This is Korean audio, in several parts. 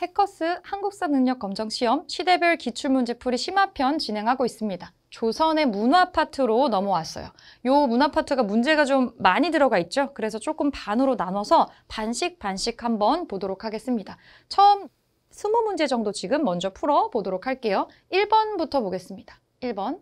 해커스 한국사 능력 검정 시험 시대별 기출문제 풀이 심화편 진행하고 있습니다. 조선의 문화 파트로 넘어왔어요. 요 문화 파트가 문제가 좀 많이 들어가 있죠. 그래서 조금 반으로 나눠서 반씩 반씩 한번 보도록 하겠습니다. 처음 20문제 정도 지금 먼저 풀어보도록 할게요. 1번부터 보겠습니다. 1번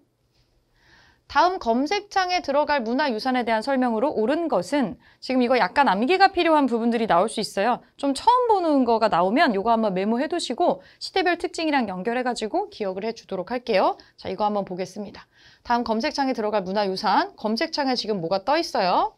다음 검색창에 들어갈 문화유산에 대한 설명으로 옳은 것은 지금 이거 약간 암기가 필요한 부분들이 나올 수 있어요. 좀 처음 보는 거가 나오면 이거 한번 메모해 두시고 시대별 특징이랑 연결해가지고 기억을 해주도록 할게요. 자, 이거 한번 보겠습니다. 다음 검색창에 들어갈 문화유산, 검색창에 지금 뭐가 떠 있어요?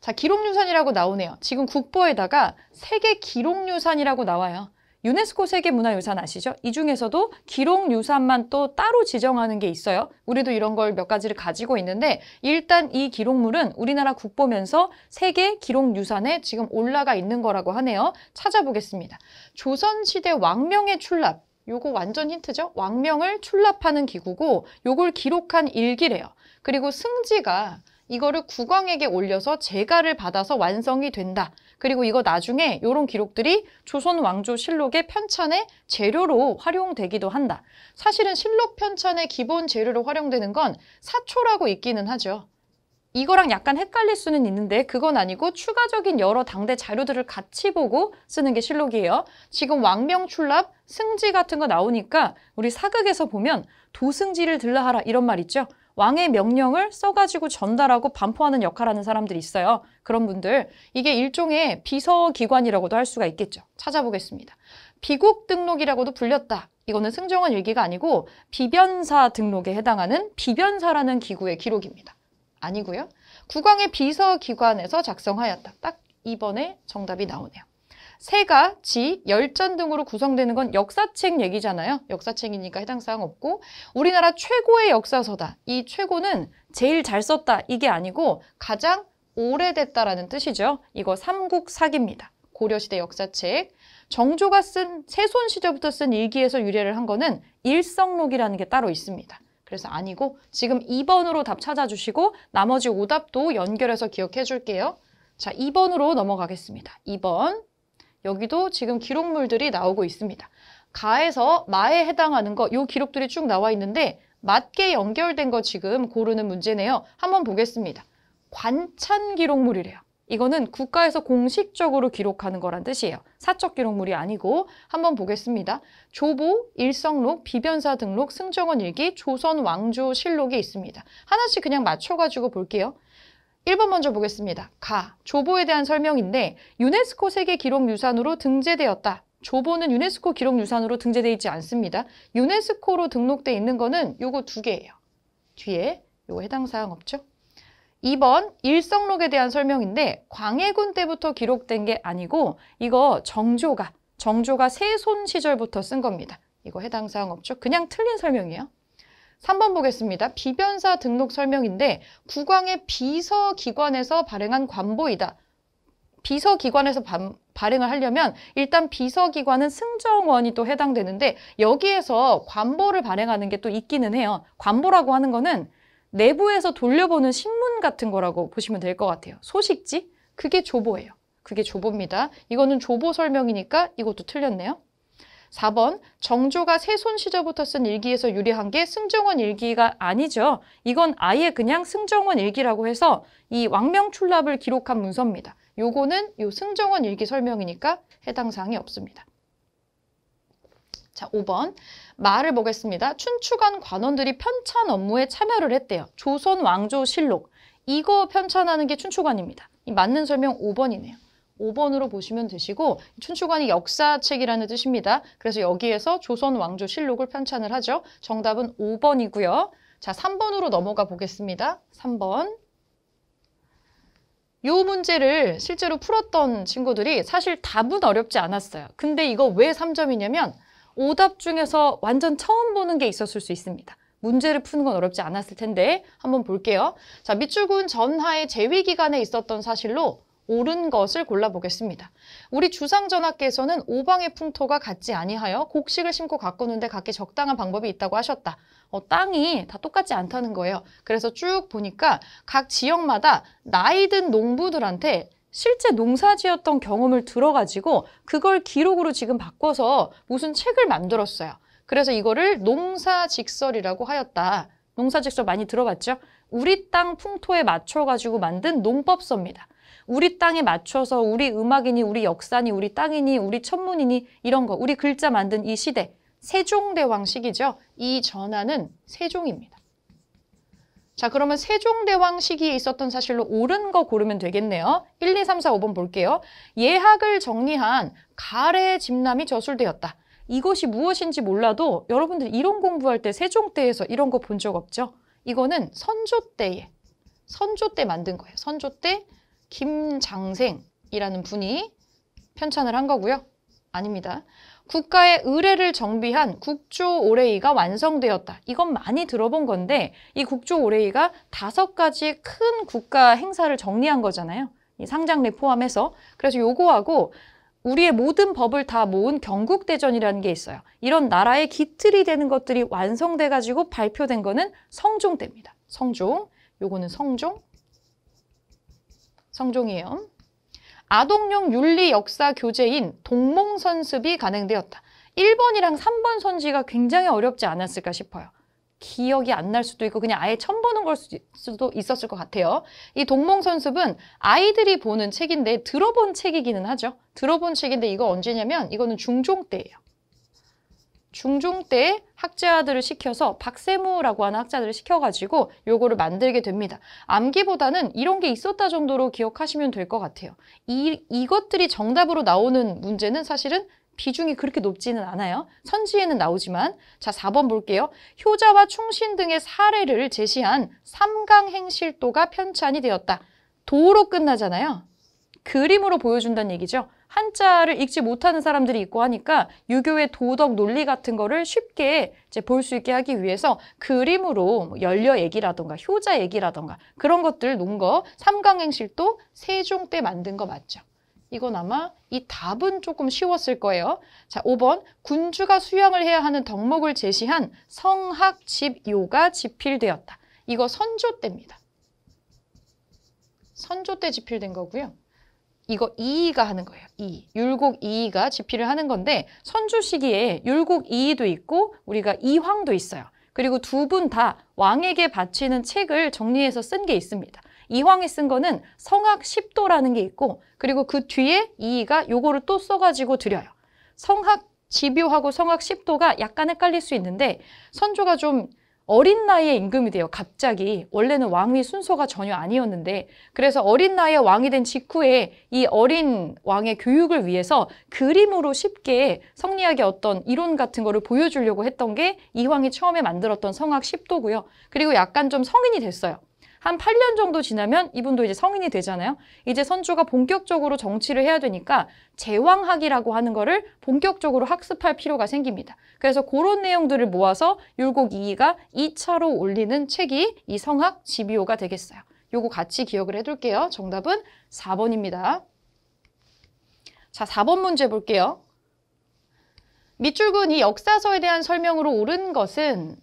자, 기록유산이라고 나오네요. 지금 국보에다가 세계 기록유산이라고 나와요. 유네스코 세계문화유산 아시죠? 이 중에서도 기록유산만 또 따로 지정하는 게 있어요. 우리도 이런 걸 몇 가지를 가지고 있는데 일단 이 기록물은 우리나라 국보면서 세계 기록유산에 지금 올라가 있는 거라고 하네요. 찾아보겠습니다. 조선시대 왕명의 출납. 요거 완전 힌트죠? 왕명을 출납하는 기구고 요걸 기록한 일기래요. 그리고 승지가 이거를 국왕에게 올려서 재가를 받아서 완성이 된다. 그리고 이거 나중에 이런 기록들이 조선 왕조 실록의 편찬의 재료로 활용되기도 한다. 사실은 실록 편찬의 기본 재료로 활용되는 건 사초라고 있기는 하죠. 이거랑 약간 헷갈릴 수는 있는데 그건 아니고 추가적인 여러 당대 자료들을 같이 보고 쓰는 게 실록이에요. 지금 왕명출납, 승지 같은 거 나오니까 우리 사극에서 보면 도승지를 들라하라 이런 말 있죠. 왕의 명령을 써가지고 전달하고 반포하는 역할하는 사람들이 있어요. 그런 분들 이게 일종의 비서기관이라고도 할 수가 있겠죠. 찾아보겠습니다. 비국 등록이라고도 불렸다. 이거는 승정원 일기가 아니고 비변사 등록에 해당하는 비변사라는 기구의 기록입니다. 아니고요. 국왕의 비서기관에서 작성하였다. 딱 이번에 정답이 나오네요. 세가 지, 열전 등으로 구성되는 건 역사책 얘기잖아요. 역사책이니까 해당 사항 없고 우리나라 최고의 역사서다. 이 최고는 제일 잘 썼다 이게 아니고 가장 오래됐다라는 뜻이죠. 이거 삼국사기입니다. 고려시대 역사책. 정조가 쓴 세손 시절부터 쓴 일기에서 유래를 한 거는 일성록이라는 게 따로 있습니다. 그래서 아니고 지금 2번으로 답 찾아주시고 나머지 오답도 연결해서 기억해 줄게요. 자, 2번으로 넘어가겠습니다. 2번. 여기도 지금 기록물들이 나오고 있습니다. 가에서 마에 해당하는 거, 요 기록들이 쭉 나와 있는데 맞게 연결된 거 지금 고르는 문제네요. 한번 보겠습니다. 관찬 기록물이래요. 이거는 국가에서 공식적으로 기록하는 거란 뜻이에요. 사적 기록물이 아니고 한번 보겠습니다. 조보, 일성록, 비변사 등록, 승정원 일기, 조선 왕조 실록이 있습니다. 하나씩 그냥 맞춰가지고 볼게요. 1번 먼저 보겠습니다. 가, 조보에 대한 설명인데 유네스코 세계 기록 유산으로 등재되었다. 조보는 유네스코 기록 유산으로 등재되어 있지 않습니다. 유네스코로 등록돼 있는 거는 요거 두 개예요. 뒤에 요거 해당 사항 없죠? 2번 일성록에 대한 설명인데 광해군 때부터 기록된 게 아니고 이거 정조가 정조가 세손 시절부터 쓴 겁니다. 이거 해당 사항 없죠? 그냥 틀린 설명이에요. 3번 보겠습니다. 비변사 등록 설명인데 국왕의 비서기관에서 발행한 관보이다. 비서기관에서 반, 발행을 하려면 일단 비서기관은 승정원이 또 해당되는데 여기에서 관보를 발행하는 게 또 있기는 해요. 관보라고 하는 거는 내부에서 돌려보는 신문 같은 거라고 보시면 될 것 같아요. 소식지? 그게 조보예요. 그게 조보입니다. 이거는 조보 설명이니까 이것도 틀렸네요. 4번 정조가 세손 시절부터 쓴 일기에서 유래한 게 승정원 일기가 아니죠. 이건 아예 그냥 승정원 일기라고 해서 이 왕명출납을 기록한 문서입니다. 요거는 요 승정원 일기 설명이니까 해당 사항이 없습니다. 자, 5번. 말을 보겠습니다. 춘추관 관원들이 편찬 업무에 참여를 했대요. 조선 왕조 실록. 이거 편찬하는 게 춘추관입니다. 이 맞는 설명 5번이네요. 5번으로 보시면 되시고 춘추관이 역사책이라는 뜻입니다. 그래서 여기에서 조선 왕조 실록을 편찬을 하죠. 정답은 5번이고요. 자, 3번으로 넘어가 보겠습니다. 3번. 이 문제를 실제로 풀었던 친구들이 사실 답은 어렵지 않았어요. 근데 이거 왜 3점이냐면 오답 중에서 완전 처음 보는 게 있었을 수 있습니다. 문제를 푸는 건 어렵지 않았을 텐데 한번 볼게요. 자, 밑줄 군 전하의 재위 기간에 있었던 사실로 옳은 것을 골라보겠습니다. 우리 주상전하께서는 오방의 풍토가 같지 아니하여 곡식을 심고 가꾸는데 각기 적당한 방법이 있다고 하셨다. 어, 땅이 다 똑같지 않다는 거예요. 그래서 쭉 보니까 각 지역마다 나이 든 농부들한테 실제 농사지었던 경험을 들어가지고 그걸 기록으로 지금 바꿔서 무슨 책을 만들었어요. 그래서 이거를 농사직설이라고 하였다. 농사직설 많이 들어봤죠? 우리 땅 풍토에 맞춰가지고 만든 농법서입니다. 우리 땅에 맞춰서 우리 음악이니 우리 역사니 우리 땅이니 우리 천문이니 이런 거 우리 글자 만든 이 시대 세종대왕 시기죠. 이전하는 세종입니다. 자 그러면 세종대왕 시기에 있었던 사실로 옳은 거 고르면 되겠네요. 1, 2, 3, 4, 5번 볼게요. 예학을 정리한 가래 집남이 저술되었다. 이것이 무엇인지 몰라도 여러분들 이론 공부할 때 세종 때에서 이런 거 본 적 없죠? 이거는 선조 때에 선조 때 만든 거예요. 선조 때 김장생이라는 분이 편찬을 한 거고요. 아닙니다. 국가의 의뢰를 정비한 국조 오레이가 완성되었다. 이건 많이 들어본 건데 이 국조 오레이가 다섯 가지 큰 국가 행사를 정리한 거잖아요. 이 상장례 포함해서. 그래서 요거하고 우리의 모든 법을 다 모은 경국대전이라는 게 있어요. 이런 나라의 기틀이 되는 것들이 완성돼가지고 발표된 거는 성종 때입니다. 성종, 요거는 성종, 성종이에요. 아동용 윤리 역사 교재인 동몽 선습이 가능되었다. 1번이랑 3번 선지가 굉장히 어렵지 않았을까 싶어요. 기억이 안 날 수도 있고 그냥 아예 처음 보는 걸 수도 있었을 것 같아요. 이 동몽선습은 아이들이 보는 책인데 들어본 책이기는 하죠. 들어본 책인데 이거 언제냐면 이거는 중종 때예요. 중종 때 학자들을 시켜서 박세무라고 하는 학자들을 시켜가지고 요거를 만들게 됩니다. 암기보다는 이런 게 있었다 정도로 기억하시면 될 것 같아요. 이, 이것들이 정답으로 나오는 문제는 사실은 비중이 그렇게 높지는 않아요. 선지에는 나오지만 자 4번 볼게요. 효자와 충신 등의 사례를 제시한 삼강행실도가 편찬이 되었다. 도로 끝나잖아요. 그림으로 보여준다는 얘기죠. 한자를 읽지 못하는 사람들이 있고 하니까 유교의 도덕 논리 같은 거를 쉽게 이제 볼 수 있게 하기 위해서 그림으로 뭐 연려 얘기라던가 효자 얘기라던가 그런 것들 놓은 거 삼강행실도 세종 때 만든 거 맞죠? 이건 아마 이 답은 조금 쉬웠을 거예요. 자, 5번 군주가 수양을 해야 하는 덕목을 제시한 성학, 집, 요가 집필되었다. 이거 선조 때입니다. 선조 때 집필된 거고요. 이거 이의가 하는 거예요. 이 율곡 이의가 집필을 하는 건데 선조 시기에 율곡 이의도 있고 우리가 이황도 있어요. 그리고 두 분 다 왕에게 바치는 책을 정리해서 쓴 게 있습니다. 이황이 쓴 거는 성악 0도라는게 있고 그리고 그 뒤에 이의가 요거를 또 써가지고 드려요. 성학 집요하고 성악 0도가 약간 헷갈릴 수 있는데 선조가 좀 어린 나이에 임금이 돼요. 갑자기 원래는 왕위 순서가 전혀 아니었는데 그래서 어린 나이에 왕이 된 직후에 이 어린 왕의 교육을 위해서 그림으로 쉽게 성리학의 어떤 이론 같은 거를 보여주려고 했던 게 이황이 처음에 만들었던 성악 10도고요. 그리고 약간 좀 성인이 됐어요. 한 8년 정도 지나면 이분도 이제 성인이 되잖아요. 이제 선조가 본격적으로 정치를 해야 되니까 제왕학이라고 하는 거를 본격적으로 학습할 필요가 생깁니다. 그래서 그런 내용들을 모아서 율곡 2기가 2차로 올리는 책이 이 성학 집요가 되겠어요. 요거 같이 기억을 해둘게요. 정답은 4번입니다. 자, 4번 문제 볼게요. 밑줄 근이 역사서에 대한 설명으로 옳은 것은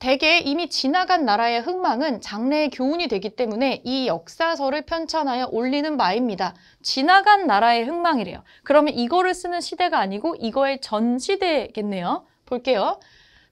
대개 이미 지나간 나라의 흥망은 장래의 교훈이 되기 때문에 이 역사서를 편찬하여 올리는 바입니다. 지나간 나라의 흥망이래요. 그러면 이거를 쓰는 시대가 아니고 이거의 전 시대겠네요. 볼게요.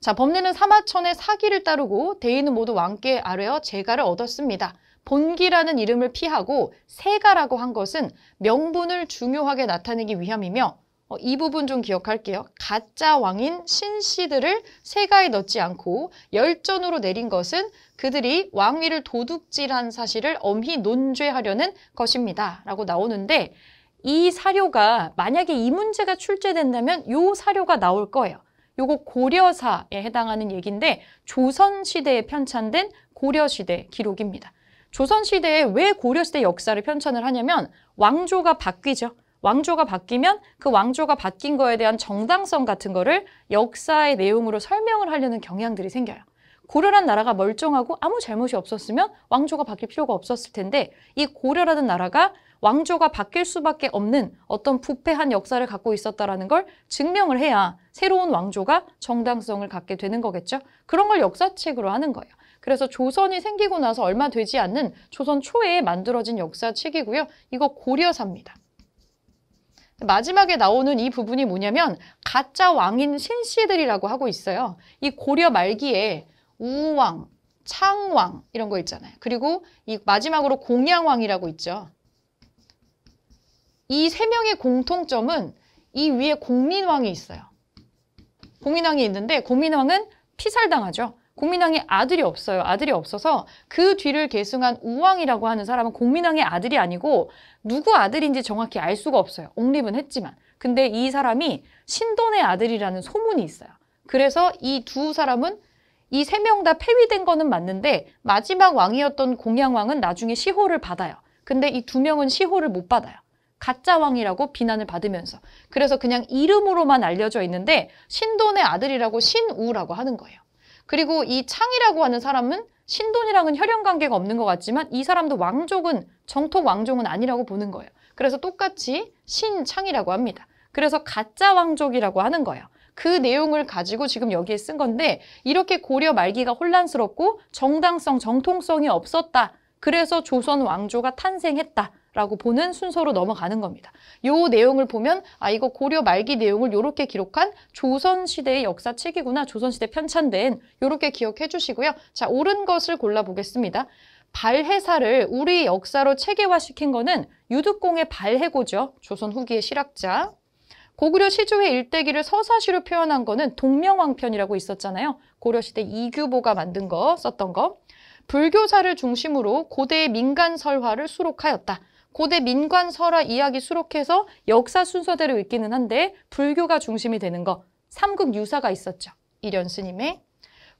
자, 범례는 사마천의 사기를 따르고 대인은 모두 왕께 아뢰어 제가를 얻었습니다. 본기라는 이름을 피하고 세가라고 한 것은 명분을 중요하게 나타내기 위함이며 어, 이 부분 좀 기억할게요. 가짜 왕인 신씨들을 세가에 넣지 않고 열전으로 내린 것은 그들이 왕위를 도둑질한 사실을 엄히 논죄하려는 것입니다. 라고 나오는데 이 사료가 만약에 이 문제가 출제된다면 이 사료가 나올 거예요. 요거 고려사에 해당하는 얘기인데 조선시대에 편찬된 고려시대 기록입니다. 조선시대에 왜 고려시대 역사를 편찬을 하냐면 왕조가 바뀌죠. 왕조가 바뀌면 그 왕조가 바뀐 거에 대한 정당성 같은 거를 역사의 내용으로 설명을 하려는 경향들이 생겨요. 고려란 나라가 멀쩡하고 아무 잘못이 없었으면 왕조가 바뀔 필요가 없었을 텐데 이 고려라는 나라가 왕조가 바뀔 수밖에 없는 어떤 부패한 역사를 갖고 있었다라는 걸 증명을 해야 새로운 왕조가 정당성을 갖게 되는 거겠죠. 그런 걸 역사책으로 하는 거예요. 그래서 조선이 생기고 나서 얼마 되지 않는 조선 초에 만들어진 역사책이고요. 이거 고려사입니다. 마지막에 나오는 이 부분이 뭐냐면 가짜 왕인 신씨들이라고 하고 있어요. 이 고려 말기에 우왕, 창왕 이런 거 있잖아요. 그리고 이 마지막으로 공양왕이라고 있죠. 이 세 명의 공통점은 이 위에 공민왕이 있어요. 공민왕이 있는데 공민왕은 피살당하죠. 공민왕의 아들이 없어요. 아들이 없어서 그 뒤를 계승한 우왕이라고 하는 사람은 공민왕의 아들이 아니고 누구 아들인지 정확히 알 수가 없어요. 옹립은 했지만. 근데 이 사람이 신돈의 아들이라는 소문이 있어요. 그래서 이 두 사람은 이 세 명 다 폐위된 거는 맞는데 마지막 왕이었던 공양왕은 나중에 시호를 받아요. 근데 이 두 명은 시호를 못 받아요. 가짜 왕이라고 비난을 받으면서 그래서 그냥 이름으로만 알려져 있는데 신돈의 아들이라고 신우라고 하는 거예요. 그리고 이 창이라고 하는 사람은 신돈이랑은 혈연 관계가 없는 것 같지만 이 사람도 왕족은 정통 왕족은 아니라고 보는 거예요. 그래서 똑같이 신창이라고 합니다. 그래서 가짜 왕족이라고 하는 거예요. 그 내용을 가지고 지금 여기에 쓴 건데 이렇게 고려 말기가 혼란스럽고 정당성, 정통성이 없었다. 그래서 조선 왕조가 탄생했다. 라고 보는 순서로 넘어가는 겁니다. 요 내용을 보면 아 이거 고려 말기 내용을 요렇게 기록한 조선시대의 역사책이구나 조선시대 편찬된 요렇게 기억해 주시고요. 자 옳은 것을 골라보겠습니다. 발해사를 우리 역사로 체계화시킨 거는 유득공의 발해고죠. 조선 후기의 실학자. 고구려 시조의 일대기를 서사시로 표현한 거는 동명왕편이라고 있었잖아요. 고려시대 이규보가 만든 거, 썼던 거. 불교사를 중심으로 고대의 민간 설화를 수록하였다. 고대 민관 설화 이야기 수록해서 역사 순서대로 읽기는 한데 불교가 중심이 되는 거 삼국 유사가 있었죠. 이련 스님의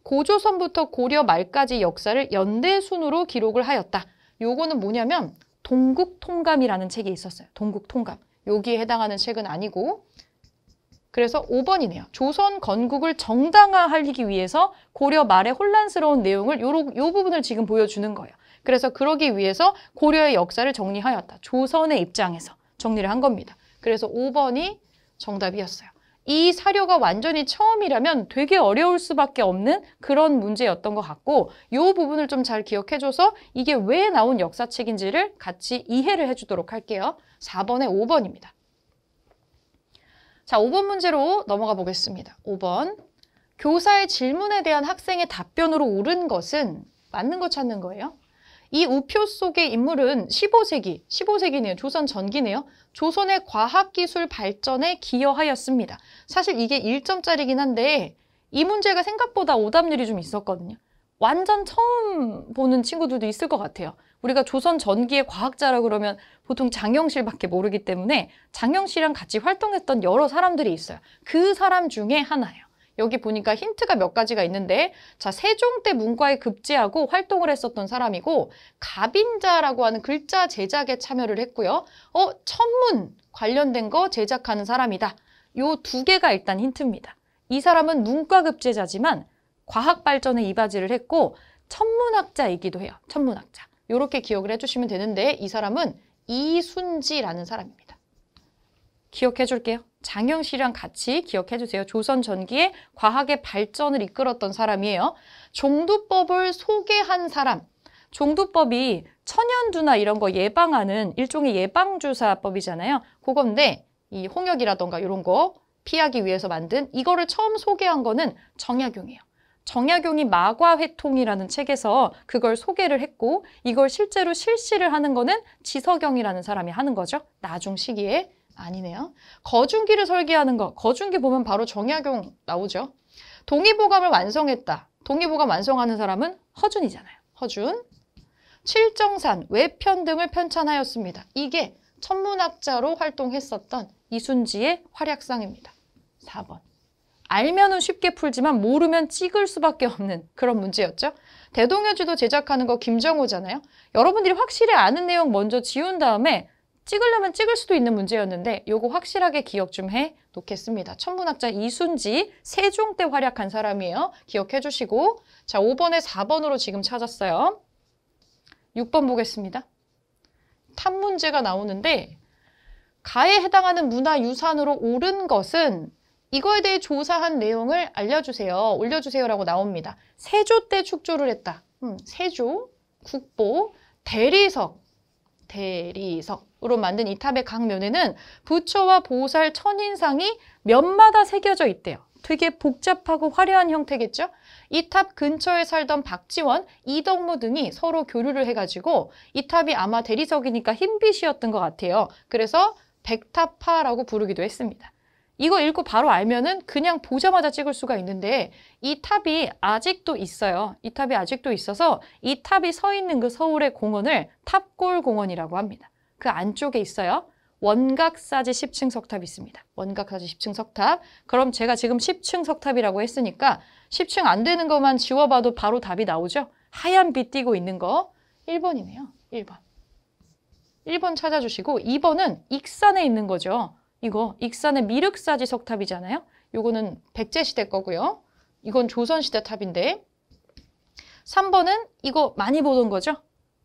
고조선부터 고려 말까지 역사를 연대 순으로 기록을 하였다. 요거는 뭐냐면 동국통감이라는 책이 있었어요. 동국통감. 여기에 해당하는 책은 아니고 그래서 5번이네요. 조선 건국을 정당화하기 위해서 고려 말의 혼란스러운 내용을 요, 요 부분을 지금 보여주는 거예요. 그래서 그러기 위해서 고려의 역사를 정리하였다. 조선의 입장에서 정리를 한 겁니다. 그래서 5번이 정답이었어요. 이 사료가 완전히 처음이라면 되게 어려울 수밖에 없는 그런 문제였던 것 같고 이 부분을 좀 잘 기억해줘서 이게 왜 나온 역사책인지를 같이 이해를 해주도록 할게요. 4번에 5번입니다. 자, 5번 문제로 넘어가 보겠습니다. 5번 교사의 질문에 대한 학생의 답변으로 옳은 것은 맞는 거 찾는 거예요. 이 우표 속의 인물은 15세기, 15세기네요. 조선 전기네요. 조선의 과학기술 발전에 기여하였습니다. 사실 이게 1점짜리긴 한데 이 문제가 생각보다 오답률이 좀 있었거든요. 완전 처음 보는 친구들도 있을 것 같아요. 우리가 조선 전기의 과학자라 그러면 보통 장영실밖에 모르기 때문에 장영실이랑 같이 활동했던 여러 사람들이 있어요. 그 사람 중에 하나예요. 여기 보니까 힌트가 몇 가지가 있는데 자 세종 때 문과에 급제하고 활동을 했었던 사람이고 가빈자라고 하는 글자 제작에 참여를 했고요. 어 천문 관련된 거 제작하는 사람이다. 요 두 개가 일단 힌트입니다. 이 사람은 문과 급제자지만 과학 발전에 이바지를 했고 천문학자이기도 해요. 천문학자. 이렇게 기억을 해주시면 되는데 이 사람은 이순지라는 사람입니다. 기억해 줄게요. 장영 씨랑 같이 기억해 주세요. 조선 전기에 과학의 발전을 이끌었던 사람이에요. 종두법을 소개한 사람. 종두법이 천연두나 이런 거 예방하는 일종의 예방주사법이잖아요. 그건데 이 홍역이라던가 이런 거 피하기 위해서 만든 이거를 처음 소개한 거는 정약용이에요. 정약용이 마과회통이라는 책에서 그걸 소개를 했고 이걸 실제로 실시를 하는 거는 지석영이라는 사람이 하는 거죠. 나중 시기에 아니네요. 거중기를 설계하는 것. 거중기 보면 바로 정약용 나오죠. 동의보감을 완성했다. 동의보감 완성하는 사람은 허준이잖아요. 허준. 칠정산, 외편 등을 편찬하였습니다. 이게 천문학자로 활동했었던 이순지의 활약상입니다. 4번. 알면은 쉽게 풀지만 모르면 찍을 수밖에 없는 그런 문제였죠. 대동여지도 제작하는 거 김정호잖아요. 여러분들이 확실히 아는 내용 먼저 지운 다음에 찍으려면 찍을 수도 있는 문제였는데 요거 확실하게 기억 좀 해 놓겠습니다. 천문학자 이순지 세종 때 활약한 사람이에요. 기억해 주시고 자 5번에 4번으로 지금 찾았어요. 6번 보겠습니다. 탑 문제가 나오는데 가에 해당하는 문화유산으로 옳은 것은 이거에 대해 조사한 내용을 알려주세요. 올려주세요라고 나옵니다. 세조 때 축조를 했다. 음, 세조, 국보, 대리석, 대리석. 으로 만든 이 탑의 각 면에는 부처와 보살, 천인상이 면마다 새겨져 있대요. 되게 복잡하고 화려한 형태겠죠? 이 탑 근처에 살던 박지원, 이덕무 등이 서로 교류를 해가지고 이 탑이 아마 대리석이니까 흰빛이었던 것 같아요. 그래서 백탑파라고 부르기도 했습니다. 이거 읽고 바로 알면은 그냥 보자마자 찍을 수가 있는데 이 탑이 아직도 있어요. 이 탑이 아직도 있어서 이 탑이 서 있는 그 서울의 공원을 탑골 공원이라고 합니다. 그 안쪽에 있어요. 원각사지 10층 석탑이 있습니다. 원각사지 10층 석탑. 그럼 제가 지금 10층 석탑이라고 했으니까 10층 안 되는 것만 지워봐도 바로 답이 나오죠? 하얀 빛 띄고 있는 거 1번이네요. 1번. 1번 찾아주시고 2번은 익산에 있는 거죠. 이거 익산의 미륵사지 석탑이잖아요. 이거는 백제시대 거고요. 이건 조선시대 탑인데 3번은 이거 많이 보던 거죠?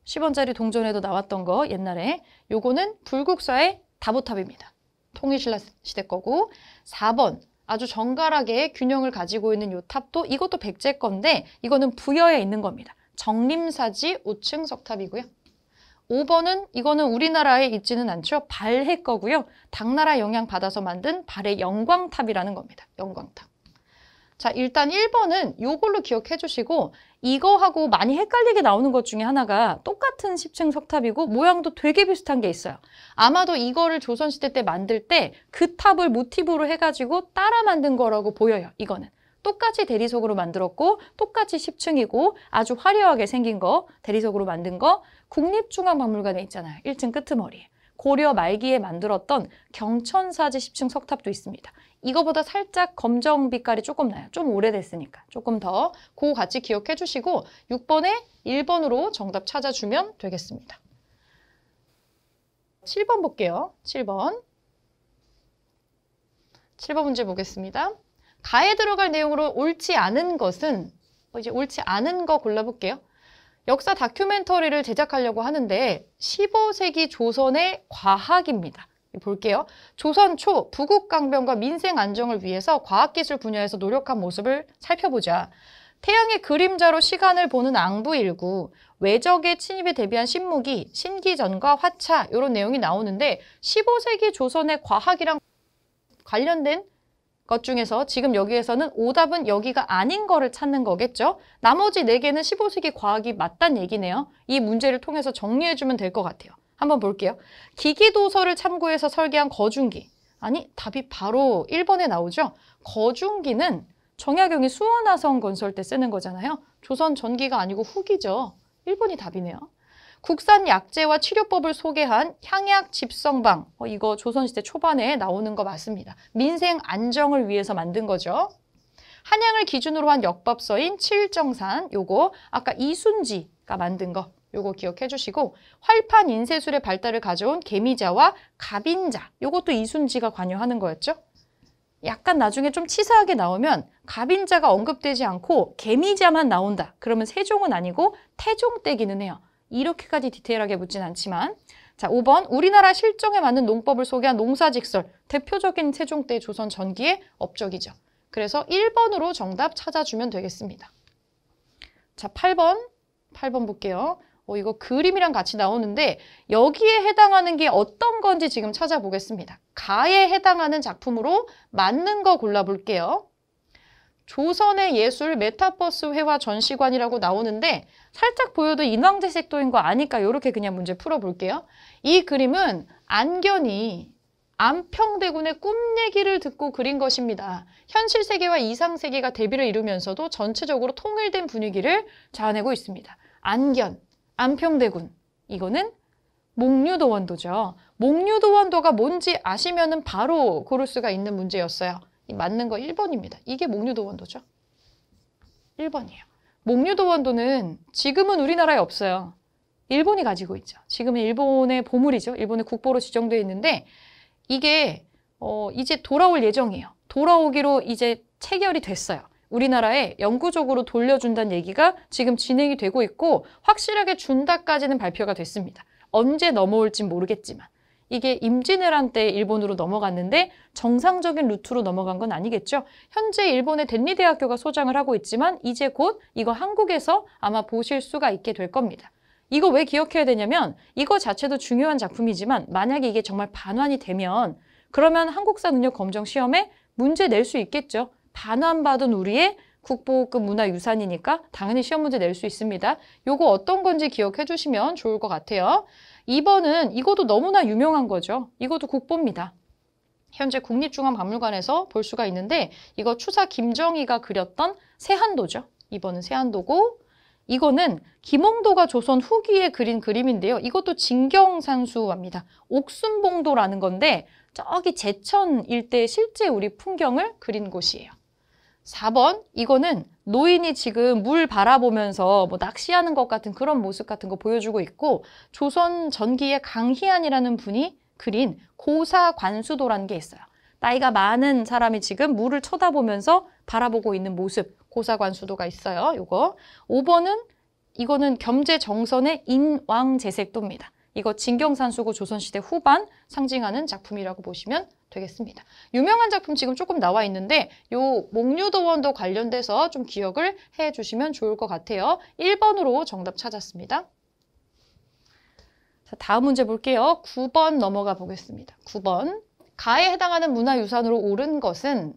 10원짜리 동전에도 나왔던 거 옛날에 요거는 불국사의 다보탑입니다. 통일신라 시대 거고 4번 아주 정갈하게 균형을 가지고 있는 요 탑도 이것도 백제 건데 이거는 부여에 있는 겁니다. 정림사지 5층 석탑이고요. 5번은 이거는 우리나라에 있지는 않죠. 발해 거고요. 당나라 영향 받아서 만든 발해 영광탑이라는 겁니다. 영광탑. 자, 일단 1번은 요걸로 기억해 주시고 이거하고 많이 헷갈리게 나오는 것 중에 하나가 똑같은 10층 석탑이고 모양도 되게 비슷한 게 있어요. 아마도 이거를 조선시대 때 만들 때 그 탑을 모티브로 해가지고 따라 만든 거라고 보여요, 이거는. 똑같이 대리석으로 만들었고 똑같이 10층이고 아주 화려하게 생긴 거 대리석으로 만든 거 국립중앙박물관에 있잖아요. 1층 끄트머리에. 고려 말기에 만들었던 경천사지 10층 석탑도 있습니다. 이거보다 살짝 검정 빛깔이 조금 나요. 좀 오래됐으니까. 조금 더 그거 같이 기억해 주시고 6번에 1번으로 정답 찾아주면 되겠습니다. 7번 볼게요. 7번. 7번 문제 보겠습니다. 가에 들어갈 내용으로 옳지 않은 것은 어, 이제 옳지 않은 거 골라볼게요. 역사 다큐멘터리를 제작하려고 하는데 15세기 조선의 과학입니다. 볼게요. 조선 초 부국 강병과 민생 안정을 위해서 과학기술 분야에서 노력한 모습을 살펴보자. 태양의 그림자로 시간을 보는 앙부 일구, 외적의 침입에 대비한 신무기, 신기전과 화차 이런 내용이 나오는데 15세기 조선의 과학이랑 관련된 것 중에서 지금 여기에서는 오답은 여기가 아닌 거를 찾는 거겠죠? 나머지 4개는 15세기 과학이 맞단 얘기네요. 이 문제를 통해서 정리해주면 될 것 같아요. 한번 볼게요. 기기도서를 참고해서 설계한 거중기. 아니, 답이 바로 1번에 나오죠. 거중기는 정약용이 수원화성 건설 때 쓰는 거잖아요. 조선 전기가 아니고 후기죠. 1번이 답이네요. 국산 약재와 치료법을 소개한 향약 집성방 어, 이거 조선시대 초반에 나오는 거 맞습니다. 민생 안정을 위해서 만든 거죠. 한양을 기준으로 한 역밥서인 칠정산 요거 아까 이순지가 만든 거 요거 기억해 주시고 활판 인쇄술의 발달을 가져온 개미자와 갑인자 요것도 이순지가 관여하는 거였죠. 약간 나중에 좀 치사하게 나오면 갑인자가 언급되지 않고 개미자만 나온다. 그러면 세종은 아니고 태종때기는 해요. 이렇게까지 디테일하게 묻진 않지만 자, 5번 우리나라 실정에 맞는 농법을 소개한 농사직설 대표적인 세종때 조선 전기의 업적이죠. 그래서 1번으로 정답 찾아주면 되겠습니다. 자, 8번 8번 볼게요. 어, 이거 그림이랑 같이 나오는데 여기에 해당하는 게 어떤 건지 지금 찾아보겠습니다. 가에 해당하는 작품으로 맞는 거 골라볼게요. 조선의 예술 메타버스 회화 전시관이라고 나오는데 살짝 보여도 인왕제색도인 거 아니까 이렇게 그냥 문제 풀어볼게요. 이 그림은 안견이 안평대군의 꿈 얘기를 듣고 그린 것입니다. 현실 세계와 이상 세계가 대비를 이루면서도 전체적으로 통일된 분위기를 자아내고 있습니다. 안견, 안평대군. 이거는 목류도 원도죠. 목류도 원도가 뭔지 아시면 바로 고를 수가 있는 문제였어요. 맞는 거 1번입니다. 이게 목류도 원도죠. 1번이에요. 목류도 원도는 지금은 우리나라에 없어요. 일본이 가지고 있죠. 지금은 일본의 보물이죠. 일본의 국보로 지정되어 있는데 이게 어, 이제 돌아올 예정이에요. 돌아오기로 이제 체결이 됐어요. 우리나라에 영구적으로 돌려준다는 얘기가 지금 진행이 되고 있고 확실하게 준다까지는 발표가 됐습니다. 언제 넘어올진 모르겠지만 이게 임진왜란 때 일본으로 넘어갔는데 정상적인 루트로 넘어간 건 아니겠죠. 현재 일본의 덴리 대학교가 소장을 하고 있지만 이제 곧 이거 한국에서 아마 보실 수가 있게 될 겁니다. 이거 왜 기억해야 되냐면 이거 자체도 중요한 작품이지만 만약에 이게 정말 반환이 되면 그러면 한국사 능력 검정 시험에 문제 낼 수 있겠죠. 반환받은 우리의 국보급 문화유산이니까 당연히 시험 문제 낼 수 있습니다. 요거 어떤 건지 기억해 주시면 좋을 것 같아요. 2번은 이것도 너무나 유명한 거죠. 이것도 국보입니다. 현재 국립중앙박물관에서 볼 수가 있는데 이거 추사 김정희가 그렸던 세한도죠. 이번은 세한도고 이거는 김홍도가 조선 후기에 그린 그림인데요. 이것도 진경산수입니다 옥순봉도라는 건데 저기 제천 일대 실제 우리 풍경을 그린 곳이에요. 4번 이거는 노인이 지금 물 바라보면서 뭐 낚시하는 것 같은 그런 모습 같은 거 보여주고 있고 조선 전기의 강희안이라는 분이 그린 고사관수도라는 게 있어요. 나이가 많은 사람이 지금 물을 쳐다보면서 바라보고 있는 모습 고사관수도가 있어요. 이거 5번은 이거는 겸재정선의 인왕제색도입니다. 이거 진경산수고 조선시대 후반 상징하는 작품이라고 보시면 되겠습니다. 유명한 작품 지금 조금 나와 있는데 요 목류도원도 관련돼서 좀 기억을 해주시면 좋을 것 같아요. 1번으로 정답 찾았습니다. 자, 다음 문제 볼게요. 9번 넘어가 보겠습니다. 9번 가에 해당하는 문화유산으로 옳은 것은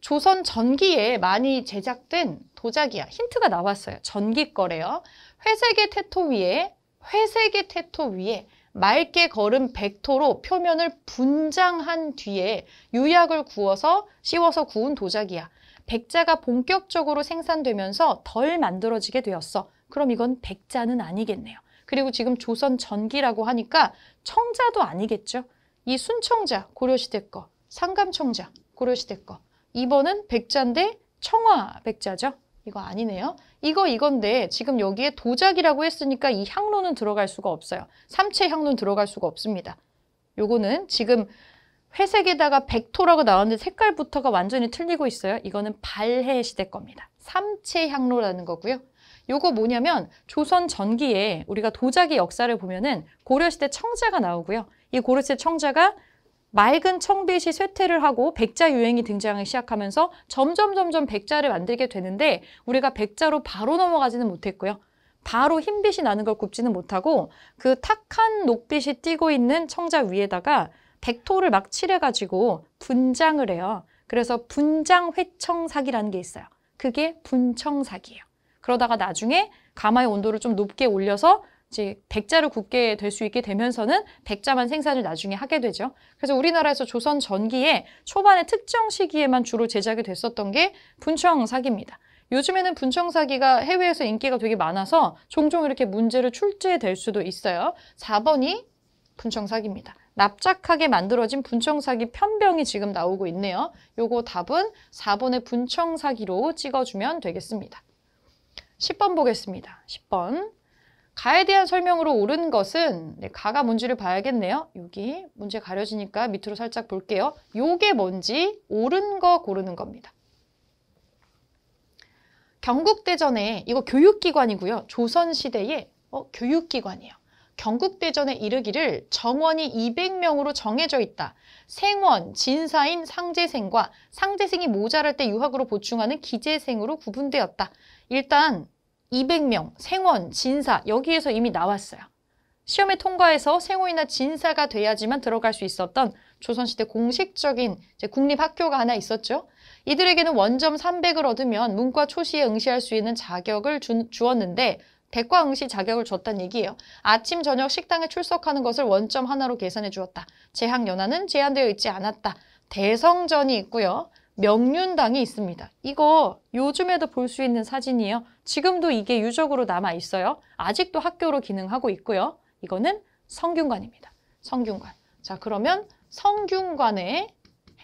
조선 전기에 많이 제작된 도자기야. 힌트가 나왔어요. 전기 거래요. 회색의 태토 위에 회색의 태토 위에 맑게 걸은 백토로 표면을 분장한 뒤에 유약을 구워서 씌워서 구운 도자기야. 백자가 본격적으로 생산되면서 덜 만들어지게 되었어. 그럼 이건 백자는 아니겠네요. 그리고 지금 조선 전기라고 하니까 청자도 아니겠죠. 이 순청자 고려시대 거, 상감청자 고려시대 거. 이번은 백자인데 청화 백자죠. 이거 아니네요. 이거 이건데 지금 여기에 도작이라고 했으니까 이 향로는 들어갈 수가 없어요. 삼체 향로는 들어갈 수가 없습니다. 요거는 지금 회색에다가 백토라고 나왔는데 색깔부터가 완전히 틀리고 있어요. 이거는 발해 시대 겁니다. 삼체 향로라는 거고요. 요거 뭐냐면 조선 전기에 우리가 도자기 역사를 보면은 고려시대 청자가 나오고요. 이 고려시대 청자가 맑은 청빛이 쇠퇴를 하고 백자 유행이 등장하기 시작하면서 점점 점점 백자를 만들게 되는데 우리가 백자로 바로 넘어가지는 못했고요. 바로 흰빛이 나는 걸 굽지는 못하고 그 탁한 녹빛이 띄고 있는 청자 위에다가 백토를 막 칠해가지고 분장을 해요. 그래서 분장회청사기라는 게 있어요. 그게 분청사기예요. 그러다가 나중에 가마의 온도를 좀 높게 올려서 백자를 굳게 될 수 있게 되면서는 백자만 생산을 나중에 하게 되죠. 그래서 우리나라에서 조선 전기에 초반에 특정 시기에만 주로 제작이 됐었던 게 분청사기입니다. 요즘에는 분청사기가 해외에서 인기가 되게 많아서 종종 이렇게 문제를 출제될 수도 있어요. 4번이 분청사기입니다. 납작하게 만들어진 분청사기 편병이 지금 나오고 있네요. 요거 답은 4번의 분청사기로 찍어주면 되겠습니다. 10번 보겠습니다. 10번. 가에 대한 설명으로 옳은 것은 네, 가가 뭔지를 봐야겠네요. 여기 문제 가려지니까 밑으로 살짝 볼게요. 요게 뭔지 옳은 거 고르는 겁니다. 경국대전에 이거 교육기관이고요. 조선시대의 어, 교육기관이에요. 경국대전에 이르기를 정원이 200명으로 정해져 있다. 생원, 진사인 상재생과 상재생이 모자랄 때 유학으로 보충하는 기재생으로 구분되었다. 일단 200명, 생원, 진사 여기에서 이미 나왔어요. 시험에 통과해서 생원이나 진사가 돼야지만 들어갈 수 있었던 조선시대 공식적인 국립학교가 하나 있었죠. 이들에게는 원점 300을 얻으면 문과 초시에 응시할 수 있는 자격을 주, 었는데 백과 응시 자격을 줬단 얘기예요. 아침, 저녁 식당에 출석하는 것을 원점 하나로 계산해 주었다. 재학 연한은 제한되어 있지 않았다. 대성전이 있고요. 명륜당이 있습니다. 이거 요즘에도 볼 수 있는 사진이에요. 지금도 이게 유적으로 남아 있어요. 아직도 학교로 기능하고 있고요. 이거는 성균관입니다. 성균관. 자, 그러면 성균관에